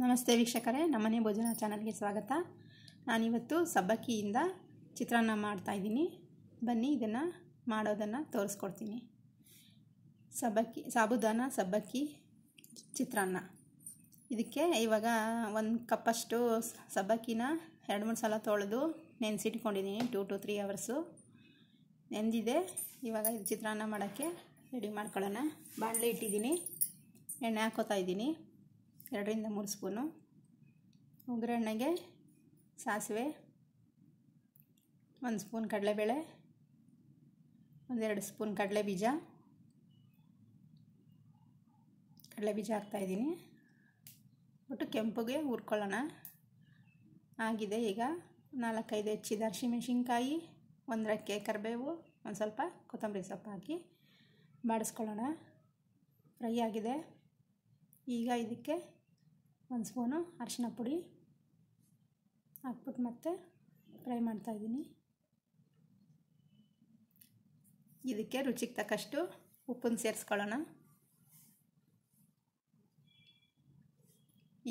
ನಮಸ್ತೆ ವೀಕ್ಷಕರೇ ನಮ್ಮನೆ ಭೋಜನ ಚಾನಲ್ಗೆ ಸ್ವಾಗತ ನಾನಿವತ್ತು ಸಬ್ಬಕ್ಕಿಯಿಂದ ಚಿತ್ರಾನ್ನ ಮಾಡ್ತಾಯಿದ್ದೀನಿ ಬನ್ನಿ ಇದನ್ನು ಮಾಡೋದನ್ನು ತೋರಿಸ್ಕೊಡ್ತೀನಿ ಸಬ್ಬಕ್ಕಿ ಸಾಬುದಾನ ಸಬ್ಬಕ್ಕಿ ಚಿತ್ರಾನ್ನ ಇದಕ್ಕೆ ಇವಾಗ ಒಂದು ಕಪ್ಪಷ್ಟು ಸಬ್ಬಕ್ಕಿನ ಎರಡು ಮೂರು ಸಲ ತೊಳೆದು ನೆನೆಸಿಟ್ಕೊಂಡಿದ್ದೀನಿ ಟೂ ಟು ತ್ರೀ ಅವರ್ಸು ನೆಂದಿದೆ ಇವಾಗ ಇದು ಚಿತ್ರಾನ್ನ ಮಾಡೋಕ್ಕೆ ರೆಡಿ ಮಾಡ್ಕೊಳ್ಳೋಣ ಬಾಣಲೆ ಇಟ್ಟಿದ್ದೀನಿ ಎಣ್ಣೆ ಹಾಕೋತಾ ಇದ್ದೀನಿ ಎರಡರಿಂದ ಮೂರು ಸ್ಪೂನು ಒಗ್ಗರಣೆಗೆ ಸಾಸಿವೆ ಒಂದು ಸ್ಪೂನ್ ಕಡಲೆಬೇಳೆ ಒಂದೆರಡು ಸ್ಪೂನ್ ಕಡಲೆ ಬೀಜ ಕಡಲೆ ಬೀಜ ಹಾಕ್ತಾಯಿದ್ದೀನಿ ಒಟ್ಟು ಕೆಂಪುಗೆ ಹುರ್ಕೊಳ್ಳೋಣ ಆಗಿದೆ ಈಗ ನಾಲ್ಕೈದು ಹೆಚ್ಚಿದ ಹಸಿಮೆಣ್ಸಿನ್ಕಾಯಿ ಒಂದರಕ್ಕೆ ಕರಿಬೇವು ಒಂದು ಸ್ವಲ್ಪ ಕೊತ್ತಂಬರಿ ಸೊಪ್ಪು ಹಾಕಿ ಬಾಡಿಸ್ಕೊಳ್ಳೋಣ ಫ್ರೈ ಆಗಿದೆ ಈಗ ಇದಕ್ಕೆ ಒಂದು ಸ್ಪೂನು ಅರಿಶಿನ ಪುಡಿ ಹಾಕ್ಬಿಟ್ಟು ಮತ್ತೆ ಫ್ರೈ ಮಾಡ್ತಾಯಿದ್ದೀನಿ ಇದಕ್ಕೆ ರುಚಿಗೆ ತಕ್ಕಷ್ಟು ಉಪ್ಪನ್ನು ಸೇರಿಸ್ಕೊಳ್ಳೋಣ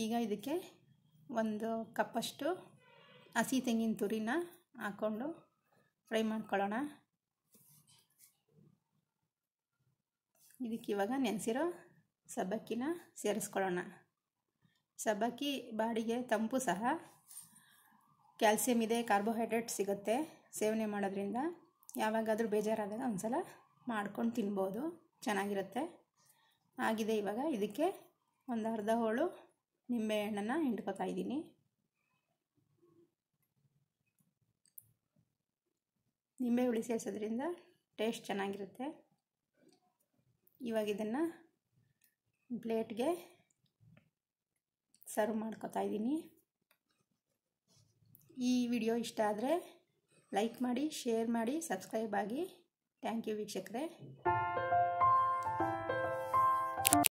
ಈಗ ಇದಕ್ಕೆ ಒಂದು ಕಪ್ಪಷ್ಟು ಹಸಿ ತೆಂಗಿನ ತುರಿನ ಹಾಕ್ಕೊಂಡು ಫ್ರೈ ಮಾಡ್ಕೊಳ್ಳೋಣ ಇದಕ್ಕೆ ಇವಾಗ ನೆನೆಸಿರೋ ಸಬ್ಬಕ್ಕಿನ ಸೇರಿಸ್ಕೊಳ್ಳೋಣ ಸಬ್ಬಕ್ಕಿ ಬಾಡಿಗೆ ತಂಪು ಸಹ ಕ್ಯಾಲ್ಸಿಯಂ ಇದೆ ಕಾರ್ಬೋಹೈಡ್ರೇಟ್ ಸಿಗುತ್ತೆ ಸೇವನೆ ಮಾಡೋದ್ರಿಂದ ಯಾವಾಗಾದರೂ ಬೇಜಾರಾದಾಗ ಒಂದ್ಸಲ ಮಾಡ್ಕೊಂಡು ತಿನ್ಬೋದು ಚೆನ್ನಾಗಿರುತ್ತೆ ಆಗಿದೆ ಇವಾಗ ಇದಕ್ಕೆ ಒಂದು ಅರ್ಧ ಹೋಳು ನಿಂಬೆಹಣ್ಣನ್ನು ಹಿಂಡ್ಕೋತಾ ಇದ್ದೀನಿ ನಿಂಬೆ ಹುಳಿ ಸೇರಿಸೋದ್ರಿಂದ ಟೇಸ್ಟ್ ಚೆನ್ನಾಗಿರುತ್ತೆ ಇವಾಗ ಇದನ್ನು ಪ್ಲೇಟ್ಗೆ ಸರ್ವ್ ಮಾಡ್ಕೊತಾ ಇದ್ದೀನಿ ಈ ವಿಡಿಯೋ ಇಷ್ಟ ಆದರೆ ಲೈಕ್ ಮಾಡಿ ಶೇರ್ ಮಾಡಿ ಸಬ್ಸ್ಕ್ರೈಬ್ ಆಗಿ ಥ್ಯಾಂಕ್ ಯು ವೀಕ್ಷಕರೇ